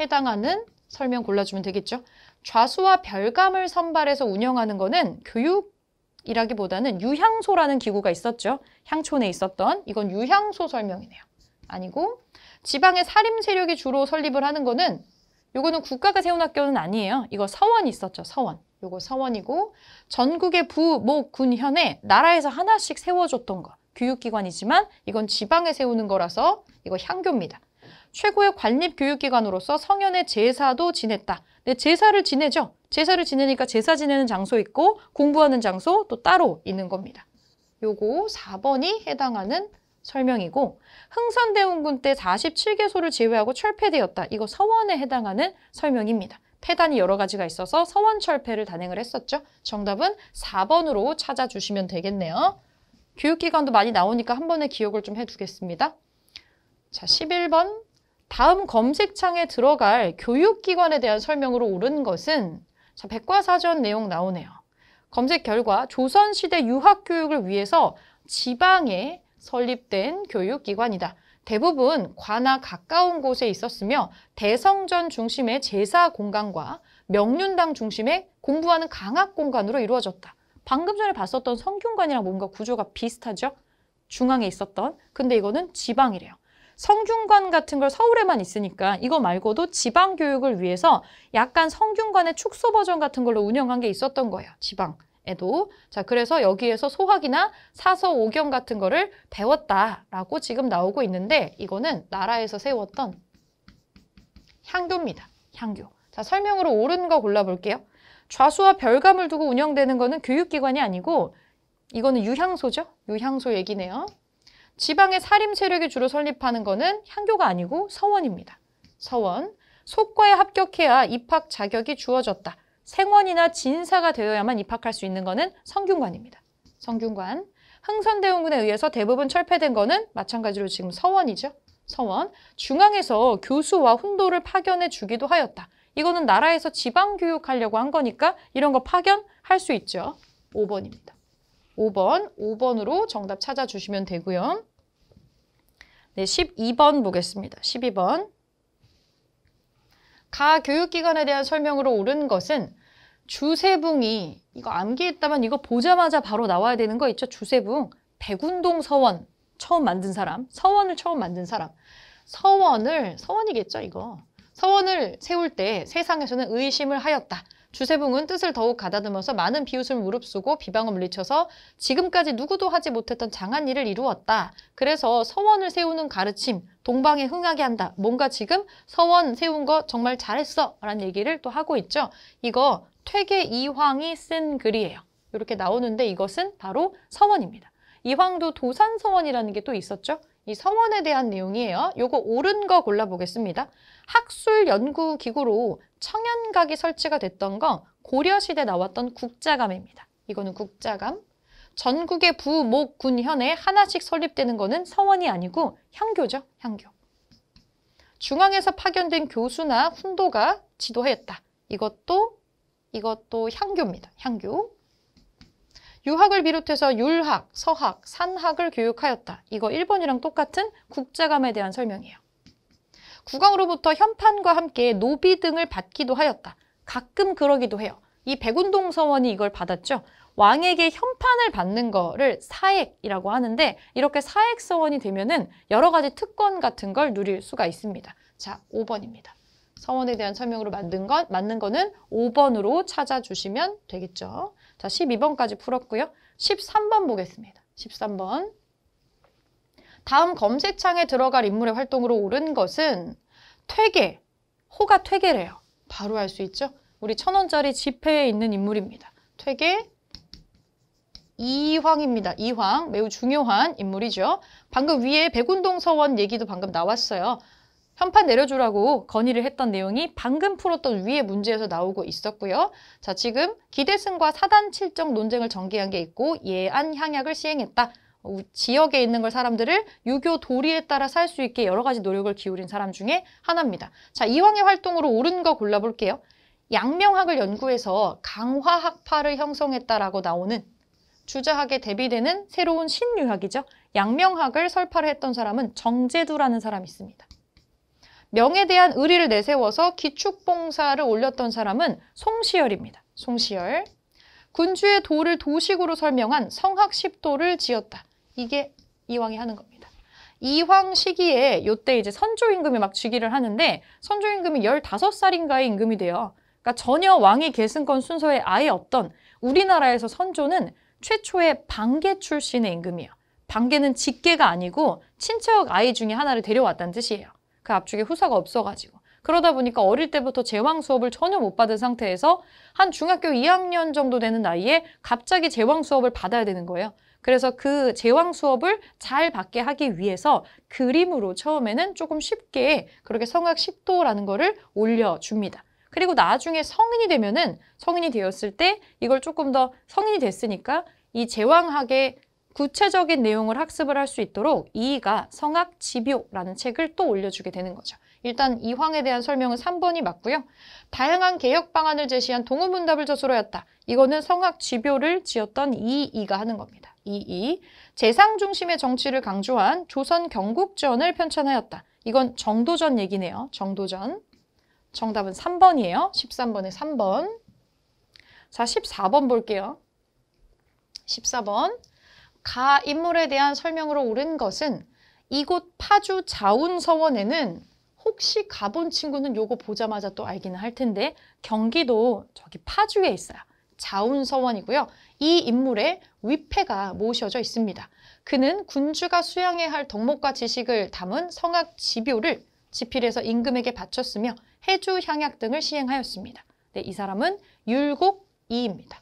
해당하는 설명 골라주면 되겠죠. 좌수와 별감을 선발해서 운영하는 거는 교육이라기보다는 유향소라는 기구가 있었죠. 향촌에 있었던 이건 유향소 설명이네요. 아니고 지방의 사림 세력이 주로 설립을 하는 거는 이거는 국가가 세운 학교는 아니에요. 이거 서원이 있었죠. 서원. 이거 서원이고 전국의 부, 모, 군, 현에 나라에서 하나씩 세워줬던 거. 교육기관이지만 이건 지방에 세우는 거라서 이거 향교입니다. 최고의 관립교육기관으로서 성현의 제사도 지냈다. 근데 제사를 지내죠. 제사를 지내니까 제사 지내는 장소 있고 공부하는 장소 또 따로 있는 겁니다. 요거 4번이 해당하는 설명이고 흥선대원군 때 47개소를 제외하고 철폐되었다. 이거 서원에 해당하는 설명입니다. 폐단이 여러 가지가 있어서 서원 철폐를 단행을 했었죠. 정답은 4번으로 찾아주시면 되겠네요. 교육기관도 많이 나오니까 한 번에 기억을 좀 해두겠습니다. 자, 11번 다음 검색창에 들어갈 교육기관에 대한 설명으로 옳은 것은 자, 백과사전 내용 나오네요. 검색 결과 조선시대 유학교육을 위해서 지방에 설립된 교육기관이다. 대부분 관아 가까운 곳에 있었으며 대성전 중심의 제사 공간과 명륜당 중심의 공부하는 강학 공간으로 이루어졌다. 방금 전에 봤었던 성균관이랑 뭔가 구조가 비슷하죠? 중앙에 있었던. 근데 이거는 지방이래요. 성균관 같은 걸 서울에만 있으니까 이거 말고도 지방 교육을 위해서 약간 성균관의 축소 버전 같은 걸로 운영한 게 있었던 거예요. 지방. 에도 자 그래서 여기에서 소학이나 사서오경 같은 거를 배웠다라고 지금 나오고 있는데 이거는 나라에서 세웠던 향교입니다. 향교. 자 설명으로 옳은 거 골라볼게요. 좌수와 별감을 두고 운영되는 거는 교육기관이 아니고 이거는 유향소죠. 유향소 얘기네요. 지방의 사림 세력이 주로 설립하는 거는 향교가 아니고 서원입니다. 서원. 속과에 합격해야 입학 자격이 주어졌다. 생원이나 진사가 되어야만 입학할 수 있는 거는 성균관입니다. 성균관. 흥선대원군에 의해서 대부분 철폐된 거는 마찬가지로 지금 서원이죠. 서원. 중앙에서 교수와 훈도를 파견해 주기도 하였다. 이거는 나라에서 지방 교육하려고 한 거니까 이런 거 파견할 수 있죠. 5번입니다. 5번, 5번으로 정답 찾아주시면 되고요. 네, 12번 보겠습니다. 12번. 가 교육기관에 대한 설명으로 옳은 것은 주세붕이 이거 암기했다면 이거 보자마자 바로 나와야 되는 거 있죠? 주세붕 백운동 서원 처음 만든 사람 서원을 처음 만든 사람 서원을 서원이겠죠 이거 서원을 세울 때 세상에서는 의심을 하였다 주세붕은 뜻을 더욱 가다듬어서 많은 비웃음을 무릅쓰고 비방을 물리쳐서 지금까지 누구도 하지 못했던 장한 일을 이루었다. 그래서 서원을 세우는 가르침, 동방에 흥하게 한다. 뭔가 지금 서원 세운 거 정말 잘했어. 라는 얘기를 또 하고 있죠. 이거 퇴계 이황이 쓴 글이에요. 이렇게 나오는데 이것은 바로 서원입니다. 이황도 도산서원이라는 게 또 있었죠. 이 서원에 대한 내용이에요. 요거 옳은 거 골라보겠습니다. 학술연구기구로 청연각이 설치가 됐던 건 고려시대 나왔던 국자감입니다. 이거는 국자감. 전국의 부, 목, 군, 현에 하나씩 설립되는 거는 서원이 아니고 향교죠. 향교. 중앙에서 파견된 교수나 훈도가 지도하였다. 이것도 이것도 향교입니다. 향교. 유학을 비롯해서 율학, 서학, 산학을 교육하였다. 이거 1번이랑 똑같은 국자감에 대한 설명이에요. 국왕으로부터 현판과 함께 노비 등을 받기도 하였다. 가끔 그러기도 해요. 이 백운동 서원이 이걸 받았죠. 왕에게 현판을 받는 거를 사액이라고 하는데 이렇게 사액 서원이 되면은 여러 가지 특권 같은 걸 누릴 수가 있습니다. 자, 5번입니다. 서원에 대한 설명으로 만든 것, 맞는 거는 5번으로 찾아주시면 되겠죠. 자, 12번까지 풀었고요. 13번 보겠습니다. 13번. 다음 검색창에 들어갈 인물의 활동으로 옳은 것은 퇴계, 호가 퇴계래요. 바로 알 수 있죠? 우리 천 원짜리 지폐에 있는 인물입니다. 퇴계, 이황입니다. 이황, 매우 중요한 인물이죠. 방금 위에 백운동 서원 얘기도 방금 나왔어요. 현판 내려주라고 건의를 했던 내용이 방금 풀었던 위의 문제에서 나오고 있었고요. 자, 지금 기대승과 사단 칠정 논쟁을 전개한 게 있고 예안 향약을 시행했다. 지역에 있는 걸 사람들을 유교 도리에 따라 살 수 있게 여러 가지 노력을 기울인 사람 중에 하나입니다. 자, 이왕의 활동으로 옳은 거 골라볼게요. 양명학을 연구해서 강화학파를 형성했다라고 나오는 주자학에 대비되는 새로운 신유학이죠. 양명학을 설파를 했던 사람은 정제두라는 사람이 있습니다. 명에 대한 의리를 내세워서 기축봉사를 올렸던 사람은 송시열입니다. 송시열. 군주의 도를 도식으로 설명한 성학십도를 지었다. 이게 이왕이 하는 겁니다. 이황 시기에 요때 이제 선조임금이 막 즉위를 하는데 선조임금이 1 5 살인가의 임금이 돼요. 그러니까 전혀 왕위 계승권 순서에 아예 없던 우리나라에서 선조는 최초의 방계 출신의 임금이에요. 방계는 직계가 아니고 친척 아이 중에 하나를 데려왔다는 뜻이에요. 그 앞쪽에 후사가 없어가지고. 그러다 보니까 어릴 때부터 제왕 수업을 전혀 못 받은 상태에서 한 중학교 2학년 정도 되는 나이에 갑자기 제왕 수업을 받아야 되는 거예요. 그래서 그 제왕 수업을 잘 받게 하기 위해서 그림으로 처음에는 조금 쉽게 그렇게 성악 10도라는 거를 올려줍니다. 그리고 나중에 성인이 되면은 성인이 되었을 때 이걸 조금 더 성인이 됐으니까 이 제왕학의 구체적인 내용을 학습을 할 수 있도록 이가 성악 지묘라는 책을 또 올려주게 되는 거죠. 일단 이황에 대한 설명은 3번이 맞고요. 다양한 개혁 방안을 제시한 동호문답을 저술하였다. 이거는 성악 지묘를 지었던 이이가 하는 겁니다. 22 재상 중심의 정치를 강조한 조선 경국전을 편찬하였다. 이건 정도전 얘기네요. 정도전. 정답은 3번이에요. 13번에 3번. 자, 14번 볼게요. 14번. 가 인물에 대한 설명으로 옳은 것은 이곳 파주 자운서원에는 혹시 가본 친구는 요거 보자마자 또 알기는 할 텐데 경기도 저기 파주에 있어요. 자운서원이고요. 이 인물의 위패가 모셔져 있습니다. 그는 군주가 수양해야 할 덕목과 지식을 담은 성악 지묘를 지필해서 임금에게 바쳤으며 해주 향약 등을 시행하였습니다. 네, 이 사람은 율곡이입니다.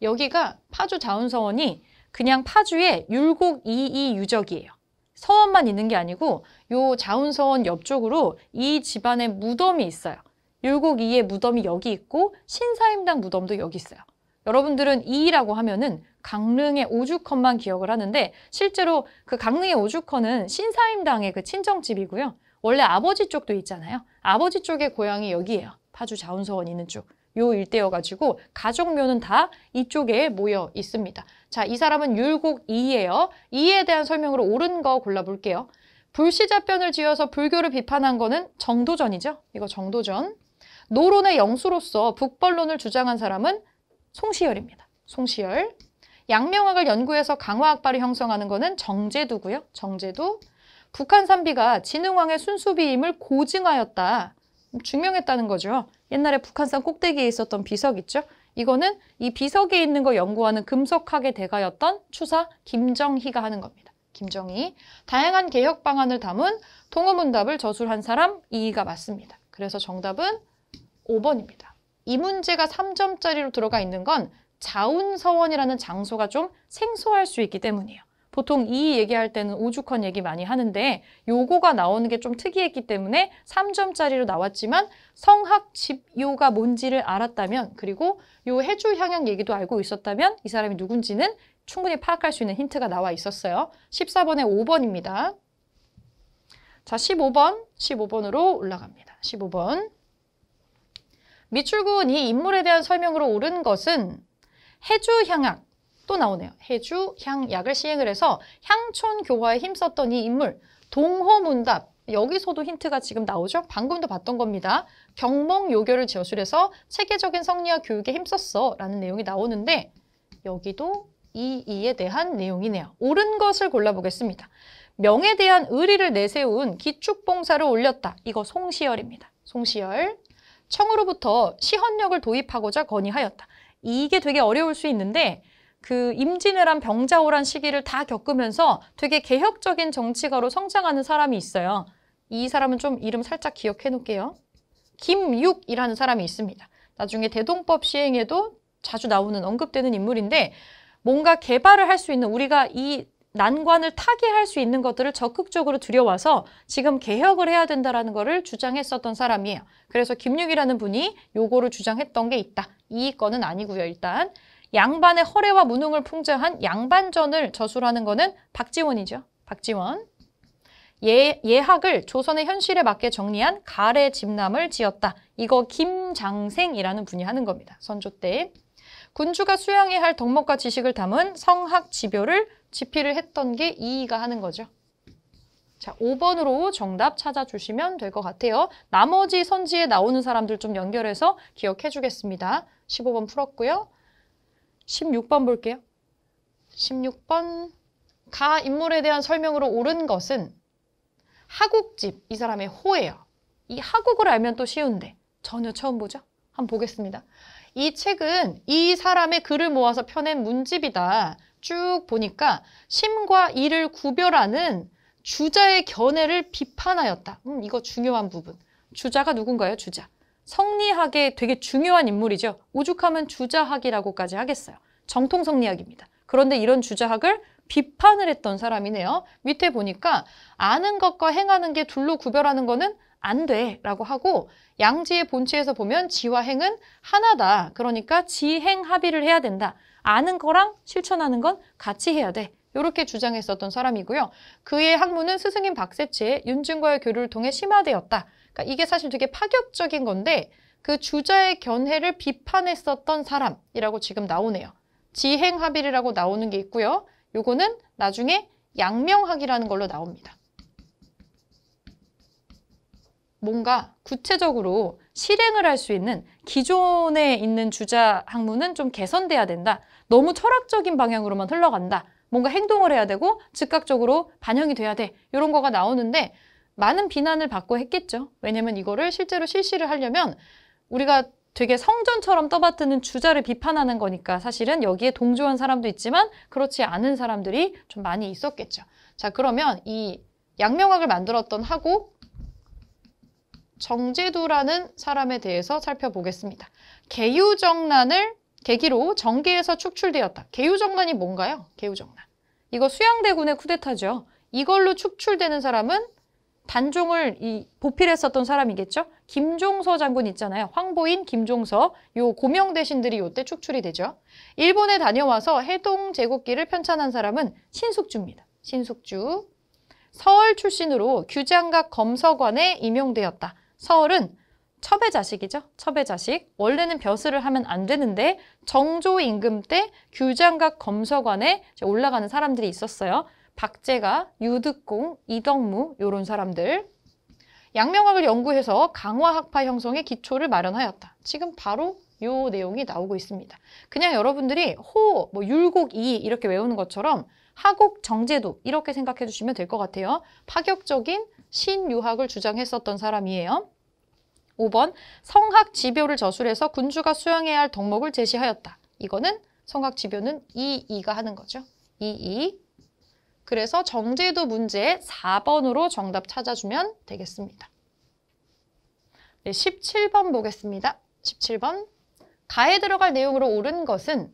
여기가 파주 자운서원이 그냥 파주의 율곡이이 유적이에요. 서원만 있는 게 아니고 요 자운서원 옆쪽으로 이 집안의 무덤이 있어요. 율곡이의 무덤이 여기 있고 신사임당 무덤도 여기 있어요. 여러분들은 이라고 하면은 강릉의 오죽헌만 기억을 하는데 실제로 그 강릉의 오죽헌은 신사임당의 그 친정집이고요. 원래 아버지 쪽도 있잖아요. 아버지 쪽의 고향이 여기예요. 파주 자운서원 있는 쪽. 요 일대여가지고 가족묘는 다 이쪽에 모여 있습니다. 자, 이 사람은 율곡 2예요. 2에 대한 설명으로 옳은 거 골라볼게요. 불시자변을 지어서 불교를 비판한 거는 정도전이죠. 이거 정도전. 노론의 영수로서 북벌론을 주장한 사람은 송시열입니다. 송시열. 양명학을 연구해서 강화학파를 형성하는 것은 정제두고요. 정제두. 북한 산비가 진흥왕의 순수비임을 고증하였다. 증명했다는 거죠. 옛날에 북한산 꼭대기에 있었던 비석 있죠. 이거는 이 비석에 있는 거 연구하는 금석학의 대가였던 추사 김정희가 하는 겁니다. 김정희. 다양한 개혁 방안을 담은 동어문답을 저술한 사람 이이가 맞습니다. 그래서 정답은 5번입니다. 이 문제가 3점짜리로 들어가 있는 건 자운서원이라는 장소가 좀 생소할 수 있기 때문이에요. 보통 이 얘기할 때는 오죽헌 얘기 많이 하는데 요거가 나오는 게 좀 특이했기 때문에 3점짜리로 나왔지만 성학 집요가 뭔지를 알았다면 그리고 요 해주 향연 얘기도 알고 있었다면 이 사람이 누군지는 충분히 파악할 수 있는 힌트가 나와 있었어요. 14번에 5번입니다. 자, 15번, 15번으로 올라갑니다. 15번. 미출군 이 인물에 대한 설명으로 옳은 것은 해주향약 또 나오네요. 해주향약을 시행을 해서 향촌교화에 힘썼던 이 인물 동호문답 여기서도 힌트가 지금 나오죠? 방금도 봤던 겁니다. 경몽요교를 저술해서 체계적인 성리학 교육에 힘썼어 라는 내용이 나오는데 여기도 이 이에 대한 내용이네요. 옳은 것을 골라보겠습니다. 명에 대한 의리를 내세운 기축봉사를 올렸다. 이거 송시열입니다. 송시열 청으로부터 시헌력을 도입하고자 건의하였다. 이게 되게 어려울 수 있는데 그 임진왜란 병자호란 시기를 다 겪으면서 되게 개혁적인 정치가로 성장하는 사람이 있어요. 이 사람은 좀 이름 살짝 기억해 놓을게요. 김육이라는 사람이 있습니다. 나중에 대동법 시행에도 자주 나오는 언급되는 인물인데 뭔가 개발을 할 수 있는 우리가 이 난관을 타개할 수 있는 것들을 적극적으로 들여와서 지금 개혁을 해야 된다라는 것을 주장했었던 사람이에요. 그래서 김육이라는 분이 요거를 주장했던 게 있다. 이 건은 아니고요. 일단 양반의 허례와 무능을 풍자한 양반전을 저술하는 거는 박지원이죠. 박지원. 예, 예학을 조선의 현실에 맞게 정리한 가래 집남을 지었다. 이거 김장생이라는 분이 하는 겁니다. 선조 때. 군주가 수양해야 할 덕목과 지식을 담은 성학 지별을 지필를 했던 게이가 하는 거죠. 자, 5번으로 정답 찾아주시면 될 것 같아요. 나머지 선지에 나오는 사람들 좀 연결해서 기억해 주겠습니다. 15번 풀었고요. 16번 볼게요. 16번 가 인물에 대한 설명으로 옳은 것은 하국집, 이 사람의 호예요. 이 하국을 알면 또 쉬운데 전혀 처음 보죠? 한번 보겠습니다. 이 책은 이 사람의 글을 모아서 펴낸 문집이다. 쭉 보니까 심과 이를 구별하는 주자의 견해를 비판하였다. 음, 이거 중요한 부분. 주자가 누군가요? 주자. 성리학에 되게 중요한 인물이죠. 오죽하면 주자학이라고까지 하겠어요. 정통 성리학입니다. 그런데 이런 주자학을 비판을 했던 사람이네요. 밑에 보니까 아는 것과 행하는 게 둘로 구별하는 거는 안 돼. 라고 하고 양지의 본체에서 보면 지와 행은 하나다. 그러니까 지행합의를 해야 된다. 아는 거랑 실천하는 건 같이 해야 돼. 이렇게 주장했었던 사람이고요. 그의 학문은 스승인 박세치의 윤증과의 교류를 통해 심화되었다. 그러니까 이게 사실 되게 파격적인 건데 그 주자의 견해를 비판했었던 사람이라고 지금 나오네요. 지행합일이라고 나오는 게 있고요. 요거는 나중에 양명학이라는 걸로 나옵니다. 뭔가 구체적으로 실행을 할 수 있는 기존에 있는 주자 학문은 좀 개선돼야 된다. 너무 철학적인 방향으로만 흘러간다. 뭔가 행동을 해야 되고 즉각적으로 반영이 돼야 돼. 이런 거가 나오는데 많은 비난을 받고 했겠죠. 왜냐면 이거를 실제로 실시를 하려면 우리가 되게 성전처럼 떠받드는 주자를 비판하는 거니까 사실은 여기에 동조한 사람도 있지만 그렇지 않은 사람들이 좀 많이 있었겠죠. 자 그러면 이 양명학을 만들었던 하고 정제도라는 사람에 대해서 살펴보겠습니다. 개유정란을 계기로 정계에서 축출되었다. 개유정난이 뭔가요? 개유정난. 이거 수양대군의 쿠데타죠. 이걸로 축출되는 사람은 단종을 이 보필했었던 사람이겠죠. 김종서 장군 있잖아요. 황보인, 김종서, 요 고명 대신들이 요때 축출이 되죠. 일본에 다녀와서 해동 제국기를 편찬한 사람은 신숙주입니다. 신숙주. 서울 출신으로 규장각 검서관에 임용되었다. 서울은 첩의 자식이죠. 첩의 자식. 원래는 벼슬을 하면 안 되는데 정조 임금 때 규장각 검서관에 올라가는 사람들이 있었어요. 박제가, 유득공, 이덕무 이런 사람들. 양명학을 연구해서 강화학파 형성의 기초를 마련하였다. 지금 바로 요 내용이 나오고 있습니다. 그냥 여러분들이 호, 뭐 율곡, 이 이렇게 외우는 것처럼 하곡, 정제도 이렇게 생각해 주시면 될 것 같아요. 파격적인 신유학을 주장했었던 사람이에요. 5번 성학 지묘를 저술해서 군주가 수행해야 할 덕목을 제시하였다. 이거는 성학 지묘는 이이가 하는 거죠. 이이. 그래서 정제도 문제 4번으로 정답 찾아주면 되겠습니다. 네, 17번 보겠습니다. 17번 가에 들어갈 내용으로 옳은 것은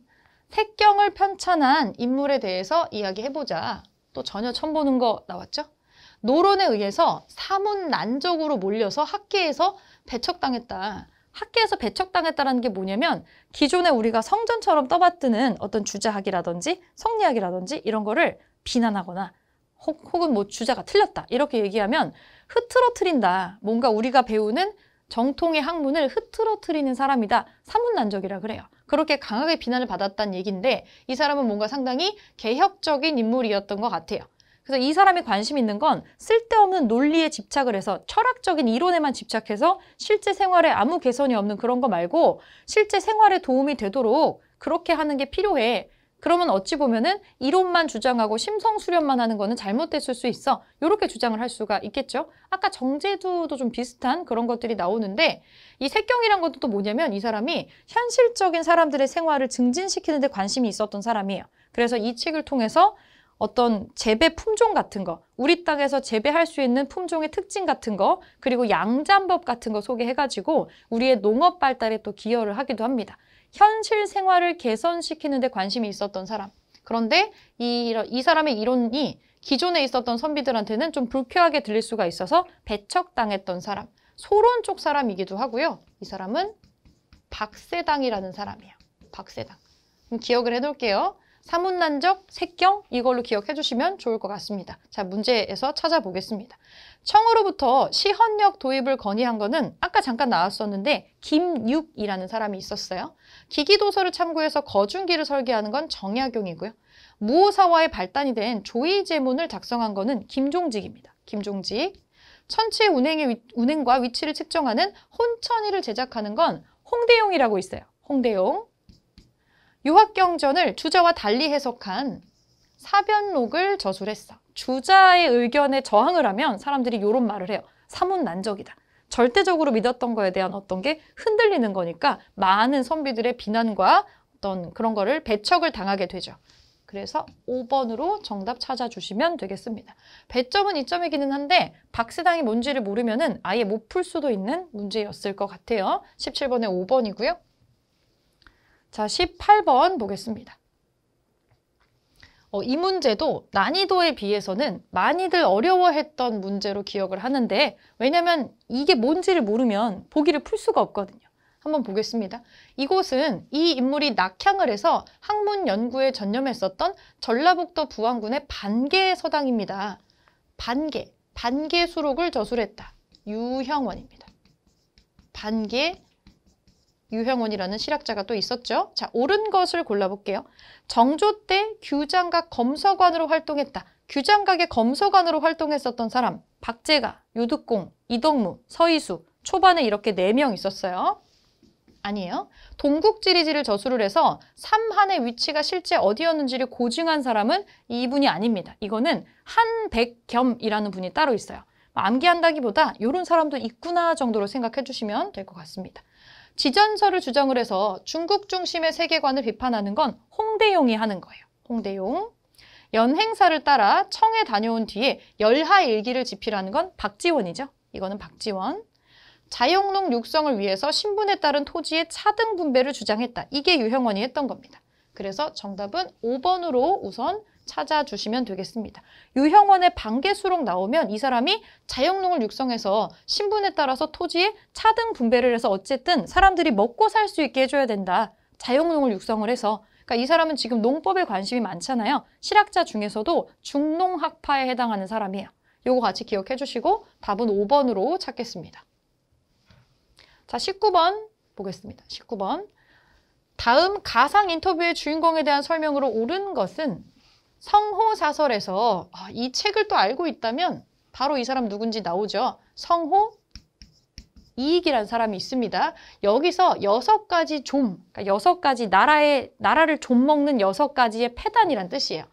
색경을 편찬한 인물에 대해서 이야기해보자. 또 전혀 처음 보는 거 나왔죠? 노론에 의해서 사문 난적으로 몰려서 학계에서 배척당했다. 학계에서 배척당했다는 게 뭐냐면 기존에 우리가 성전처럼 떠받드는 어떤 주자학이라든지 성리학이라든지 이런 거를 비난하거나 혹은 혹뭐 주자가 틀렸다 이렇게 얘기하면 흐트러트린다 뭔가 우리가 배우는 정통의 학문을 흐트러트리는 사람이다 사문난적이라 그래요 그렇게 강하게 비난을 받았다는 얘기인데 이 사람은 뭔가 상당히 개혁적인 인물이었던 것 같아요 그래서 이 사람이 관심 있는 건 쓸데없는 논리에 집착을 해서 철학적인 이론에만 집착해서 실제 생활에 아무 개선이 없는 그런 거 말고 실제 생활에 도움이 되도록 그렇게 하는 게 필요해. 그러면 어찌 보면은 이론만 주장하고 심성 수련만 하는 거는 잘못됐을 수 있어. 이렇게 주장을 할 수가 있겠죠. 아까 정제두도 좀 비슷한 그런 것들이 나오는데 이 색경이란 것도 또 뭐냐면 이 사람이 현실적인 사람들의 생활을 증진시키는 데 관심이 있었던 사람이에요. 그래서 이 책을 통해서 어떤 재배 품종 같은 거, 우리 땅에서 재배할 수 있는 품종의 특징 같은 거, 그리고 양잔법 같은 거 소개해가지고 우리의 농업 발달에 또 기여를 하기도 합니다. 현실 생활을 개선시키는 데 관심이 있었던 사람. 그런데 이, 이 사람의 이론이 기존에 있었던 선비들한테는 좀 불쾌하게 들릴 수가 있어서 배척당했던 사람. 소론 쪽 사람이기도 하고요. 이 사람은 박세당이라는 사람이에요. 박세당. 기억을 해놓을게요. 사문난적, 색경 이걸로 기억해 주시면 좋을 것 같습니다. 자, 문제에서 찾아보겠습니다. 청으로부터 시헌역 도입을 건의한 것은 아까 잠깐 나왔었는데 김육이라는 사람이 있었어요. 기기도서를 참고해서 거중기를 설계하는 건 정약용이고요. 무호사화의 발단이 된 조의제문을 작성한 것은 김종직입니다. 김종직. 천체 운행의 위, 운행과 위치를 측정하는 혼천이를 제작하는 건 홍대용이라고 있어요. 홍대용. 유학경전을 주자와 달리 해석한 사변록을 저술했어. 주자의 의견에 저항을 하면 사람들이 이런 말을 해요. 사문난적이다. 절대적으로 믿었던 거에 대한 어떤 게 흔들리는 거니까 많은 선비들의 비난과 어떤 그런 거를 배척을 당하게 되죠. 그래서 5번으로 정답 찾아주시면 되겠습니다. 배점은 2점이기는 한데 박스당이 뭔지를 모르면 아예 못 풀 수도 있는 문제였을 것 같아요. 17번에 5번이고요. 자, 18번 보겠습니다. 어, 이 문제도 난이도에 비해서는 많이들 어려워했던 문제로 기억을 하는데 왜냐면 이게 뭔지를 모르면 보기를 풀 수가 없거든요. 한번 보겠습니다. 이곳은 이 인물이 낙향을 해서 학문 연구에 전념했었던 전라북도 부안군의 반개 서당입니다. 반개, 반개 수록을 저술했다. 유형원입니다. 반개 유형원이라는 실학자가 또 있었죠. 자, 옳은 것을 골라볼게요. 정조 때 규장각 검서관으로 활동했다. 규장각의 검서관으로 활동했었던 사람 박재가, 유득공, 이덕무, 서희수 초반에 이렇게 네 명 있었어요. 아니에요. 동국지리지를 저술을 해서 삼한의 위치가 실제 어디였는지를 고증한 사람은 이분이 아닙니다. 이거는 한백겸이라는 분이 따로 있어요. 뭐 암기한다기보다 이런 사람도 있구나 정도로 생각해 주시면 될 것 같습니다. 지전설을 주장을 해서 중국 중심의 세계관을 비판하는 건 홍대용이 하는 거예요. 홍대용. 연행사를 따라 청에 다녀온 뒤에 열하일기를 집필하는 건 박지원이죠. 이거는 박지원. 자영농 육성을 위해서 신분에 따른 토지의 차등 분배를 주장했다. 이게 유형원이 했던 겁니다. 그래서 정답은 5번으로 우선 찾아주시면 되겠습니다. 유형원의 반개수록 나오면 이 사람이 자영농을 육성해서 신분에 따라서 토지에 차등 분배를 해서 어쨌든 사람들이 먹고 살 수 있게 해줘야 된다. 자영농을 육성을 해서 그러니까 이 사람은 지금 농법에 관심이 많잖아요. 실학자 중에서도 중농학파에 해당하는 사람이에요. 요거 같이 기억해 주시고 답은 5번으로 찾겠습니다. 자, 19번 보겠습니다. 19번. 다음 가상 인터뷰의 주인공에 대한 설명으로 옳은 것은 성호사설에서 아, 이 책을 또 알고 있다면 바로 이 사람 누군지 나오죠. 성호 이익이란 사람이 있습니다. 여기서 여섯 가지 좀, 그러니까 여섯 가지 나라의 나라를 좀 먹는 여섯 가지의 패단이란 뜻이에요.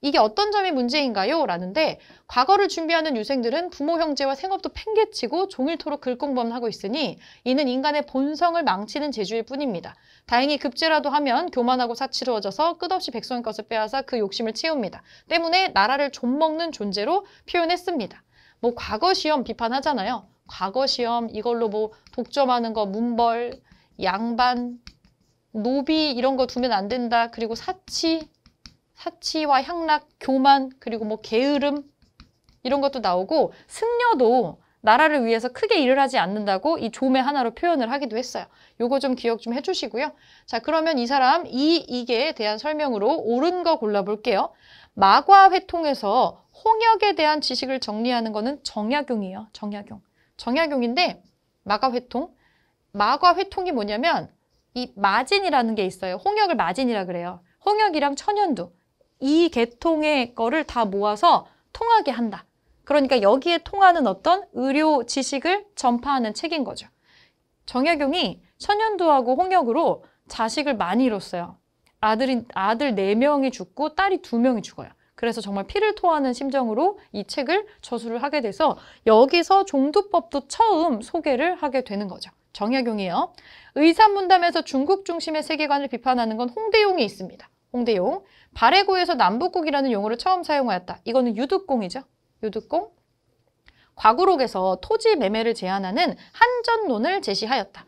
이게 어떤 점이 문제인가요? 라는데 과거를 준비하는 유생들은 부모, 형제와 생업도 팽개치고 종일토록 글공범하고 있으니 이는 인간의 본성을 망치는 재주일 뿐입니다. 다행히 급제라도 하면 교만하고 사치로워져서 끝없이 백성의 것을 빼앗아 그 욕심을 채웁니다. 때문에 나라를 좀먹는 존재로 표현했습니다. 뭐 과거 시험 비판하잖아요. 과거 시험 이걸로 뭐 독점하는 거 문벌, 양반, 노비 이런 거 두면 안 된다. 그리고 사치 사치와 향락, 교만, 그리고 뭐 게으름 이런 것도 나오고 승려도 나라를 위해서 크게 일을 하지 않는다고 이 조매 하나로 표현을 하기도 했어요. 요거 좀 기억 좀 해주시고요. 자 그러면 이 사람 이 이게에 대한 설명으로 옳은 거 골라볼게요. 마과회통에서 홍역에 대한 지식을 정리하는 거는 정약용이에요. 정약용. 정약용인데 마과회통. 마과회통이 뭐냐면 이 마진이라는 게 있어요. 홍역을 마진이라 그래요. 홍역이랑 천연두. 이 계통의 거를 다 모아서 통하게 한다. 그러니까 여기에 통하는 어떤 의료 지식을 전파하는 책인 거죠. 정약용이 천연두하고 홍역으로 자식을 많이 잃었어요. 아들인, 아들 네명이 죽고 딸이 두명이 죽어요. 그래서 정말 피를 토하는 심정으로 이 책을 저술을 하게 돼서 여기서 종두법도 처음 소개를 하게 되는 거죠. 정약용이에요. 의사문담에서 중국 중심의 세계관을 비판하는 건 홍대용이 있습니다. 홍대용. 발해고에서 남북국이라는 용어를 처음 사용하였다. 이거는 유득공이죠. 유득공. 과구록에서 토지 매매를 제한하는 한전론을 제시하였다.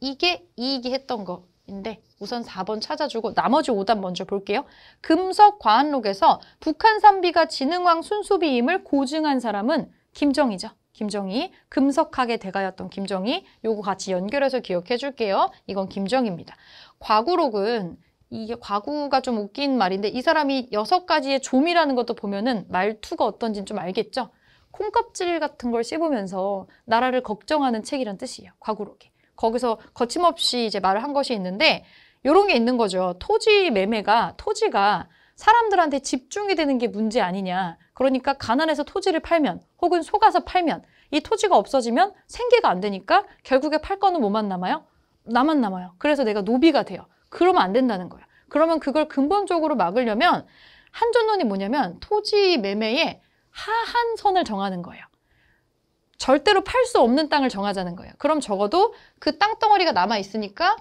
이게 이익이 했던 거인데 우선 4번 찾아주고 나머지 5단 먼저 볼게요. 금석과한록에서 북한산비가 진흥왕 순수비임을 고증한 사람은 김정희죠. 김정희, 금석학의 대가였던 김정희, 요거 같이 연결해서 기억해 줄게요. 이건 김정희입니다. 과구록은 이게 과구가 좀 웃긴 말인데 이 사람이 여섯 가지의 좀이라는 것도 보면은 말투가 어떤지는 좀 알겠죠? 콩껍질 같은 걸 씹으면서 나라를 걱정하는 책이란 뜻이에요. 과구록에. 거기서 거침없이 이제 말을 한 것이 있는데 요런게 있는 거죠. 토지 매매가 토지가 사람들한테 집중이 되는 게 문제 아니냐. 그러니까 가난해서 토지를 팔면 혹은 속아서 팔면 이 토지가 없어지면 생계가 안 되니까 결국에 팔 거는 뭐만 남아요? 나만 남아요. 그래서 내가 노비가 돼요. 그러면 안 된다는 거야. 그러면 그걸 근본적으로 막으려면 한전론이 뭐냐면 토지 매매에 하한선을 정하는 거예요. 절대로 팔 수 없는 땅을 정하자는 거예요. 그럼 적어도 그 땅덩어리가 남아있으니까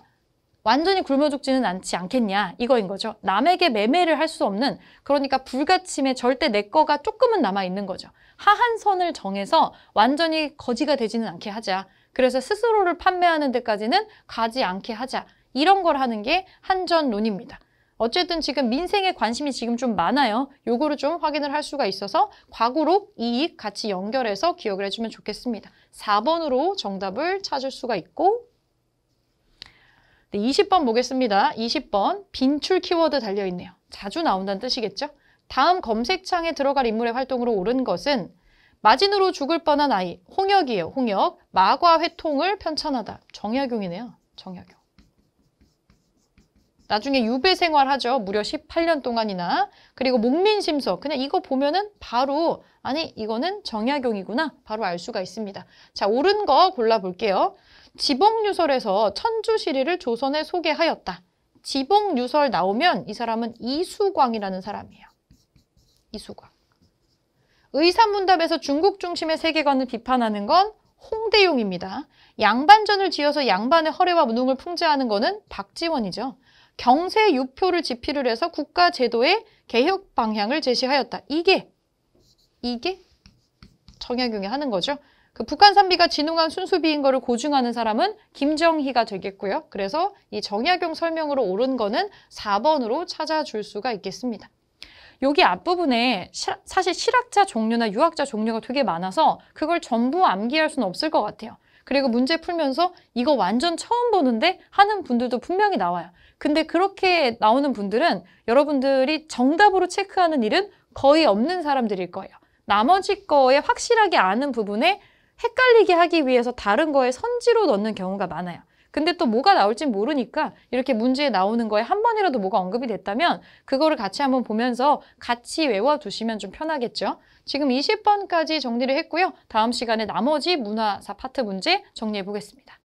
완전히 굶어 죽지는 않지 않겠냐 이거인 거죠. 남에게 매매를 할 수 없는 그러니까 불가침에 절대 내 거가 조금은 남아있는 거죠. 하한선을 정해서 완전히 거지가 되지는 않게 하자. 그래서 스스로를 판매하는 데까지는 가지 않게 하자. 이런 걸 하는 게 한전론입니다. 어쨌든 지금 민생에 관심이 지금 좀 많아요. 요거를 좀 확인을 할 수가 있어서 과거로 이익 같이 연결해서 기억을 해주면 좋겠습니다. 4번으로 정답을 찾을 수가 있고 네, 20번 보겠습니다. 20번 빈출 키워드 달려있네요. 자주 나온다는 뜻이겠죠? 다음 검색창에 들어갈 인물의 활동으로 오른 것은 마진으로 죽을 뻔한 아이, 홍역이에요, 홍역. 마과 회통을 편찬하다. 정약용이네요, 정약용. 나중에 유배 생활하죠. 무려 18년 동안이나. 그리고 목민심서. 그냥 이거 보면은 바로 아니 이거는 정약용이구나. 바로 알 수가 있습니다. 자 옳은 거 골라볼게요. 지복유설에서 천주시리를 조선에 소개하였다. 지복유설 나오면 이 사람은 이수광이라는 사람이에요. 이수광. 의사문답에서 중국 중심의 세계관을 비판하는 건 홍대용입니다. 양반전을 지어서 양반의 허례와 무능을 풍자하는 것은 박지원이죠. 경세 유표를 집필을 해서 국가 제도의 개혁 방향을 제시하였다. 이게 이게 정약용이 하는 거죠. 그 북한 산비가 진흥한 순수비인 거를 고증하는 사람은 김정희가 되겠고요. 그래서 이 정약용 설명으로 옳은 거는 4번으로 찾아줄 수가 있겠습니다. 여기 앞부분에 시, 사실 실학자 종류나 유학자 종류가 되게 많아서 그걸 전부 암기할 수는 없을 것 같아요. 그리고 문제 풀면서 이거 완전 처음 보는데 하는 분들도 분명히 나와요. 근데 그렇게 나오는 분들은 여러분들이 정답으로 체크하는 일은 거의 없는 사람들일 거예요. 나머지 거에 확실하게 아는 부분에 헷갈리게 하기 위해서 다른 거에 선지로 넣는 경우가 많아요. 근데 또 뭐가 나올진 모르니까 이렇게 문제에 나오는 거에 한 번이라도 뭐가 언급이 됐다면 그거를 같이 한번 보면서 같이 외워두시면 좀 편하겠죠. 지금 20번까지 정리를 했고요. 다음 시간에 나머지 문화사 파트 문제 정리해 보겠습니다.